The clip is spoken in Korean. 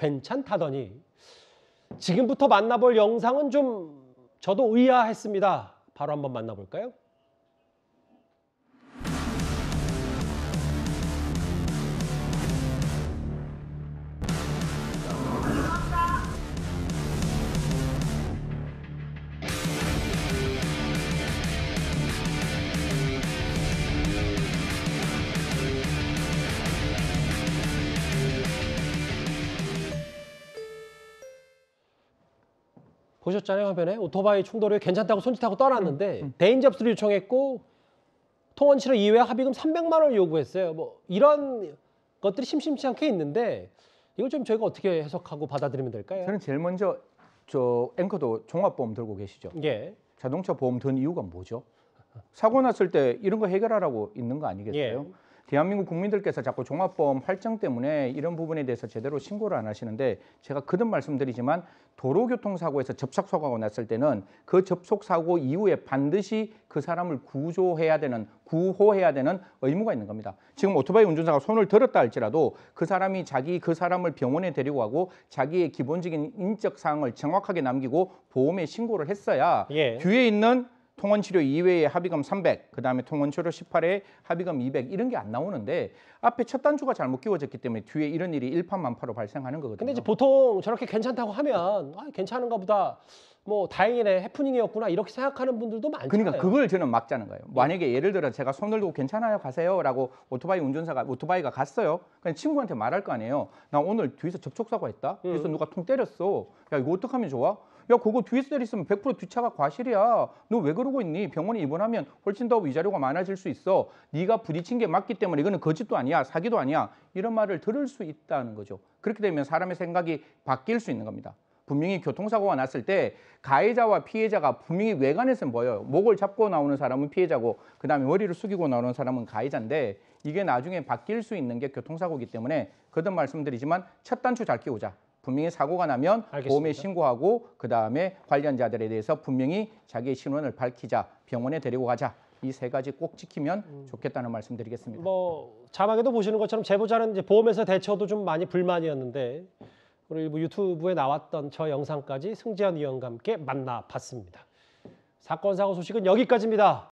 괜찮다더니 지금부터 만나볼 영상은 좀 저도 의아했습니다. 바로 한번 만나볼까요? 보셨잖아요 화면에 오토바이 충돌을 괜찮다고 손짓하고 떠났는데 음, 음. 대인 접수를 요청했고 통원치료 이외 합의금 300만 원을 요구했어요. 뭐 이런 것들이 심심치 않게 있는데 이걸 좀 저희가 어떻게 해석하고 받아들이면 될까요? 저는 제일 먼저 저 앵커도 종합보험 들고 계시죠? 예. 자동차 보험 든 이유가 뭐죠? 사고 났을 때 이런 거 해결하라고 있는 거 아니겠어요? 예. 대한민국 국민들께서 자꾸 종합보험 활정 때문에 이런 부분에 대해서 제대로 신고를 안 하시는데 제가 그듭 말씀드리지만 도로교통사고에서 접촉사고가 났을 때는 그 접촉사고 이후에 반드시 그 사람을 구조해야 되는 구호해야 되는 의무가 있는 겁니다. 지금 오토바이 운전사가 손을 들었다 할지라도 그 사람이 자기 그 사람을 병원에 데리고 가고 자기의 기본적인 인적 사항을 정확하게 남기고 보험에 신고를 했어야 예. 뒤에 있는 통원치료 이외에 합의금 300, 그 다음에 통원치료 18에 합의금 200 이런 게 안 나오는데 앞에 첫 단추가 잘못 끼워졌기 때문에 뒤에 이런 일이 일파만파로 발생하는 거거든요. 근데 이제 보통 저렇게 괜찮다고 하면 아, 괜찮은가 보다. 뭐 다행이네 해프닝이었구나 이렇게 생각하는 분들도 많잖아요. 그러니까 그걸 저는 막자는 거예요. 만약에 예를 들어 제가 손을 들고 괜찮아요 가세요라고 오토바이 운전사가 오토바이가 갔어요. 그냥 친구한테 말할 거 아니에요. 나 오늘 뒤에서 접촉사고 했다. 그래서 음. 누가 통 때렸어. 야 이거 어떡하면 좋아? 야 그거 뒤에서 있으면 100% 뒤차가 과실이야. 너 왜 그러고 있니? 병원에 입원하면 훨씬 더 위자료가 많아질 수 있어. 네가 부딪힌 게 맞기 때문에 이거는 거짓도 아니야. 사기도 아니야. 이런 말을 들을 수 있다는 거죠. 그렇게 되면 사람의 생각이 바뀔 수 있는 겁니다. 분명히 교통사고가 났을 때 가해자와 피해자가 분명히 외관에서는 보여요. 목을 잡고 나오는 사람은 피해자고 그다음에 머리를 숙이고 나오는 사람은 가해자인데 이게 나중에 바뀔 수 있는 게 교통사고이기 때문에 거듭 말씀드리지만 첫 단추 잘 끼우자. 분명히 사고가 나면 알겠습니다. 보험에 신고하고 그다음에 관련자들에 대해서 분명히 자기의 신원을 밝히자 병원에 데리고 가자 이 세 가지 꼭 지키면 음. 좋겠다는 말씀드리겠습니다. 뭐 자막에도 보시는 것처럼 제보자는 이제 보험에서 대처도 좀 많이 불만이었는데 우리 뭐 유튜브에 나왔던 저 영상까지 승재현 의원과 함께 만나봤습니다. 사건 사고 소식은 여기까지입니다.